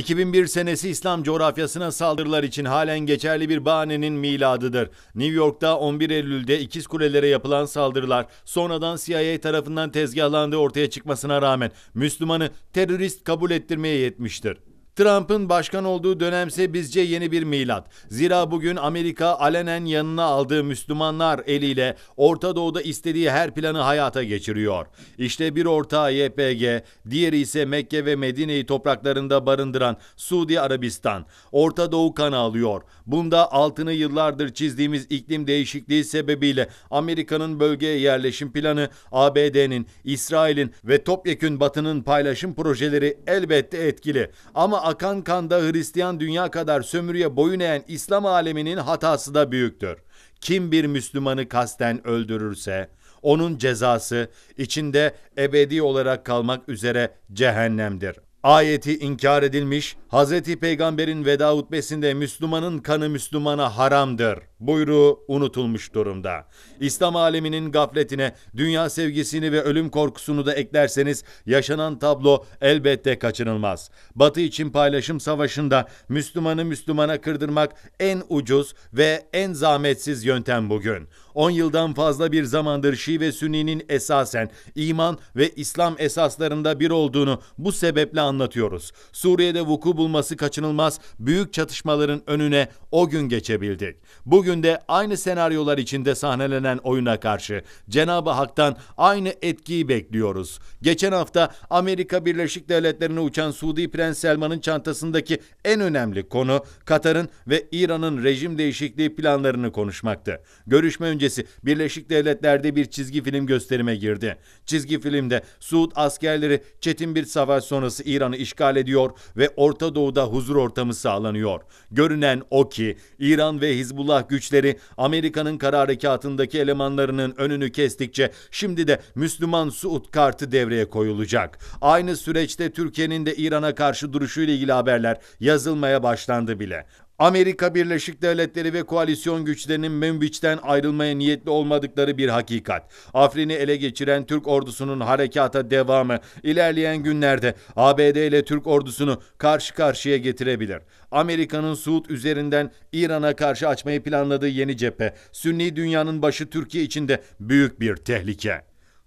2001 senesi İslam coğrafyasına saldırılar için halen geçerli bir bahanenin miladıdır. New York'ta 11 Eylül'de ikiz kulelere yapılan saldırılar sonradan CIA tarafından tezgahlandığı ortaya çıkmasına rağmen Müslümanı terörist kabul ettirmeye yetmiştir. Trump'ın başkan olduğu dönemse bizce yeni bir milat. Zira bugün Amerika alenen yanına aldığı Müslümanlar eliyle Orta Doğu'da istediği her planı hayata geçiriyor. İşte bir ortağı YPG, diğeri ise Mekke ve Medine'yi topraklarında barındıran Suudi Arabistan. Orta Doğu kan alıyor. Bunda altını yıllardır çizdiğimiz iklim değişikliği sebebiyle Amerika'nın bölgeye yerleşim planı, ABD'nin, İsrail'in ve topyekün Batı'nın paylaşım projeleri elbette etkili. Ama akan kanda Hristiyan dünya kadar sömürüye boyun eğen İslam aleminin hatası da büyüktür. Kim bir Müslümanı kasten öldürürse onun cezası içinde ebedi olarak kalmak üzere cehennemdir. Ayeti inkar edilmiş, Hazreti Peygamber'in veda hutbesinde Müslümanın kanı Müslümana haramdır. Buyruğu unutulmuş durumda. İslam aleminin gafletine dünya sevgisini ve ölüm korkusunu da eklerseniz yaşanan tablo elbette kaçınılmaz. Batı için paylaşım savaşında Müslümanı Müslümana kırdırmak en ucuz ve en zahmetsiz yöntem bugün. 10 yıldan fazla bir zamandır Şii ve Sünni'nin esasen iman ve İslam esaslarında bir olduğunu bu sebeple anlatıyoruz. Suriye'de vuku bulması kaçınılmaz büyük çatışmaların önüne o gün geçebildik. Bugün de aynı senaryolar içinde sahnelenen oyuna karşı Cenab-ı Hak'tan aynı etkiyi bekliyoruz. Geçen hafta Amerika Birleşik Devletleri'ne uçan Suudi Prens Selman'ın çantasındaki en önemli konu Katar'ın ve İran'ın rejim değişikliği planlarını konuşmaktı. Görüşme öncesi Birleşik Devletler'de bir çizgi film gösterime girdi. Çizgi filmde Suud askerleri çetin bir savaş sonrası İran'ı işgal ediyor ve Orta Doğu'da huzur ortamı sağlanıyor. Görünen o ki İran ve Hizbullah güçleri Amerika'nın kara harekatındaki elemanlarının önünü kestikçe şimdi de Müslüman Suud kartı devreye koyulacak. Aynı süreçte Türkiye'nin de İran'a karşı duruşuyla ilgili haberler yazılmaya başlandı bile. Amerika Birleşik Devletleri ve koalisyon güçlerinin Münbiç'ten ayrılmaya niyetli olmadıkları bir hakikat. Afrin'i ele geçiren Türk ordusunun harekata devamı ilerleyen günlerde ABD ile Türk ordusunu karşı karşıya getirebilir. Amerika'nın Suud üzerinden İran'a karşı açmayı planladığı yeni cephe, Sünni dünyanın başı Türkiye için de büyük bir tehlike.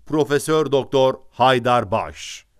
Profesör Doktor Haydar Baş